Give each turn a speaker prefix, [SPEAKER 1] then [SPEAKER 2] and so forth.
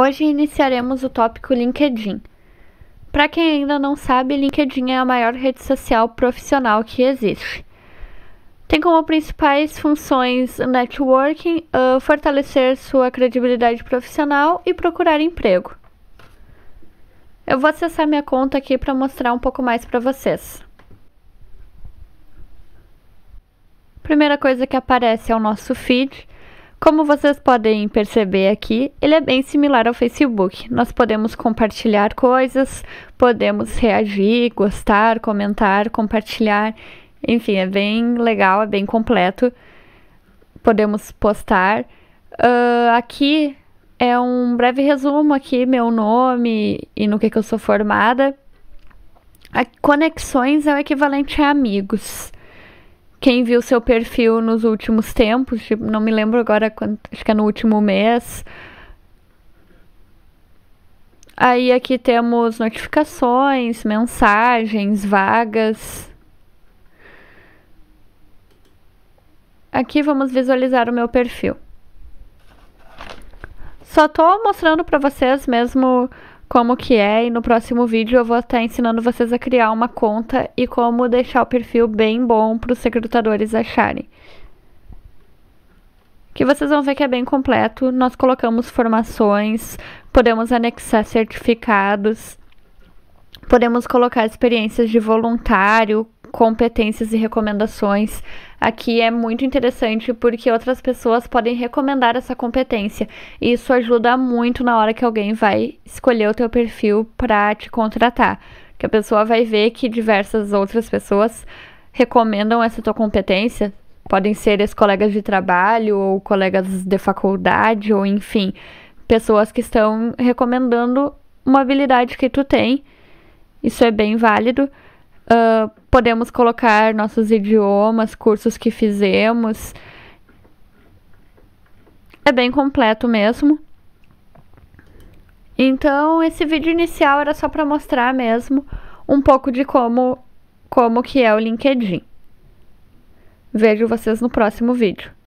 [SPEAKER 1] Hoje iniciaremos o tópico LinkedIn. Para quem ainda não sabe, LinkedIn é a maior rede social profissional que existe. Tem como principais funções networking, uh, fortalecer sua credibilidade profissional e procurar emprego. Eu vou acessar minha conta aqui para mostrar um pouco mais para vocês. Primeira coisa que aparece é o nosso feed. Como vocês podem perceber aqui, ele é bem similar ao Facebook. Nós podemos compartilhar coisas, podemos reagir, gostar, comentar, compartilhar. Enfim, é bem legal, é bem completo. Podemos postar. Uh, aqui é um breve resumo aqui, meu nome e no que, que eu sou formada. A conexões é o equivalente a amigos quem viu seu perfil nos últimos tempos, tipo, não me lembro agora, quando, acho que é no último mês. Aí aqui temos notificações, mensagens, vagas. Aqui vamos visualizar o meu perfil. Só tô mostrando para vocês mesmo como que é e no próximo vídeo eu vou estar ensinando vocês a criar uma conta e como deixar o perfil bem bom para os recrutadores acharem. Que vocês vão ver que é bem completo, nós colocamos formações, podemos anexar certificados, podemos colocar experiências de voluntário, competências e recomendações. Aqui é muito interessante porque outras pessoas podem recomendar essa competência. E isso ajuda muito na hora que alguém vai escolher o teu perfil para te contratar, que a pessoa vai ver que diversas outras pessoas recomendam essa tua competência. Podem ser as colegas de trabalho ou colegas de faculdade ou enfim, pessoas que estão recomendando uma habilidade que tu tem. Isso é bem válido. Uh, podemos colocar nossos idiomas, cursos que fizemos. É bem completo mesmo. Então, esse vídeo inicial era só para mostrar mesmo um pouco de como como que é o LinkedIn. Vejo vocês no próximo vídeo.